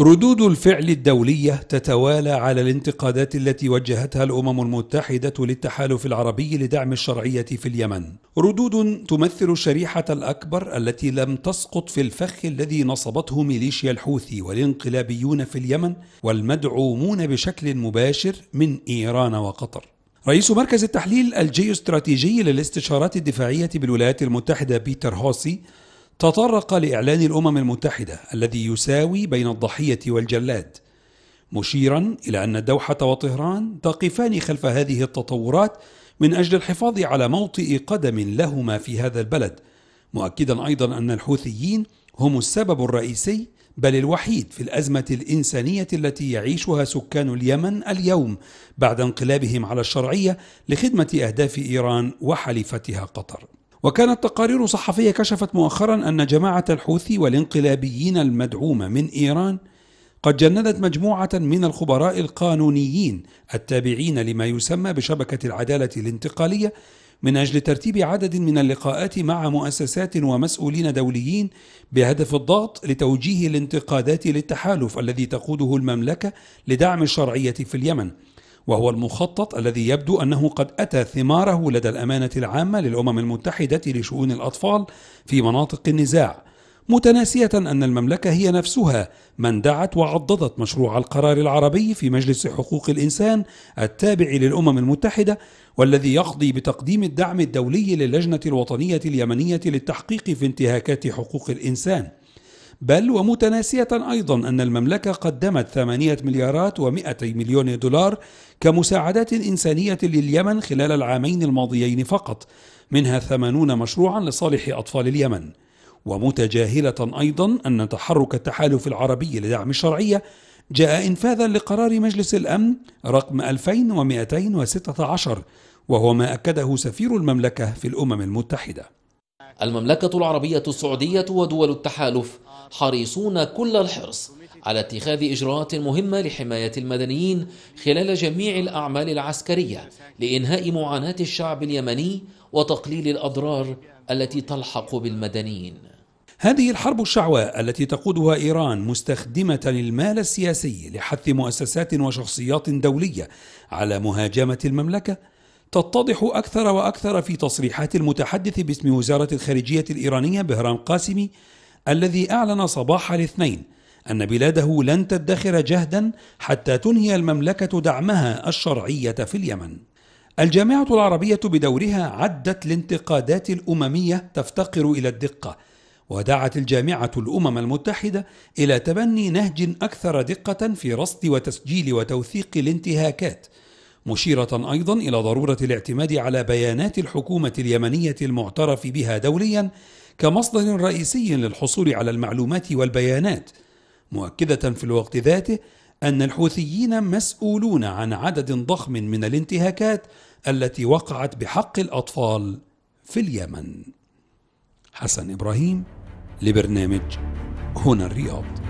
ردود الفعل الدولية تتوالى على الانتقادات التي وجهتها الأمم المتحدة للتحالف العربي لدعم الشرعية في اليمن. ردود تمثل الشريحة الأكبر التي لم تسقط في الفخ الذي نصبته ميليشيا الحوثي والانقلابيون في اليمن والمدعومون بشكل مباشر من إيران وقطر. رئيس مركز التحليل الجيوستراتيجي للاستشارات الدفاعية بالولايات المتحدة بيتر هوسي تطرق لإعلان الأمم المتحدة الذي يساوي بين الضحية والجلاد مشيرا إلى أن الدوحة وطهران تقفان خلف هذه التطورات من أجل الحفاظ على موطئ قدم لهما في هذا البلد مؤكدا أيضا أن الحوثيين هم السبب الرئيسي بل الوحيد في الأزمة الإنسانية التي يعيشها سكان اليمن اليوم بعد انقلابهم على الشرعية لخدمة أهداف إيران وحليفتها قطر وكانت تقارير صحفية كشفت مؤخرا أن جماعة الحوثي والانقلابيين المدعومة من إيران قد جندت مجموعة من الخبراء القانونيين التابعين لما يسمى بشبكة العدالة الانتقالية من أجل ترتيب عدد من اللقاءات مع مؤسسات ومسؤولين دوليين بهدف الضغط لتوجيه الانتقادات للتحالف الذي تقوده المملكة لدعم الشرعية في اليمن وهو المخطط الذي يبدو أنه قد أتى ثماره لدى الأمانة العامة للأمم المتحدة لشؤون الأطفال في مناطق النزاع متناسية أن المملكة هي نفسها من دعت وعضدت مشروع القرار العربي في مجلس حقوق الإنسان التابع للأمم المتحدة والذي يقضي بتقديم الدعم الدولي للجنة الوطنية اليمنية للتحقيق في انتهاكات حقوق الإنسان بل ومتناسية أيضا أن المملكة قدمت 8 مليارات و200 مليون دولار كمساعدات إنسانية لليمن خلال العامين الماضيين فقط منها 80 مشروعا لصالح أطفال اليمن ومتجاهلة أيضا أن تحرك التحالف العربي لدعم الشرعية جاء إنفاذا لقرار مجلس الأمن رقم 2216 وهو ما أكده سفير المملكة في الأمم المتحدة المملكة العربية السعودية ودول التحالف حريصون كل الحرص على اتخاذ إجراءات مهمة لحماية المدنيين خلال جميع الأعمال العسكرية لإنهاء معاناة الشعب اليمني وتقليل الأضرار التي تلحق بالمدنيين هذه الحرب الشعواء التي تقودها إيران مستخدمة المال السياسي لحث مؤسسات وشخصيات دولية على مهاجمة المملكة تتضح أكثر وأكثر في تصريحات المتحدث باسم وزارة الخارجية الإيرانية بهرام قاسمي الذي أعلن صباح الاثنين أن بلاده لن تدخر جهدا حتى تنهي المملكة دعمها الشرعية في اليمن. الجامعة العربية بدورها عدت الانتقادات الأممية تفتقر إلى الدقة، ودعت الجامعة الأمم المتحدة إلى تبني نهج أكثر دقة في رصد وتسجيل وتوثيق الانتهاكات مشيرة أيضا إلى ضرورة الاعتماد على بيانات الحكومة اليمنية المعترف بها دوليا كمصدر رئيسي للحصول على المعلومات والبيانات مؤكدة في الوقت ذاته أن الحوثيين مسؤولون عن عدد ضخم من الانتهاكات التي وقعت بحق الأطفال في اليمن حسن إبراهيم لبرنامج هنا الرياض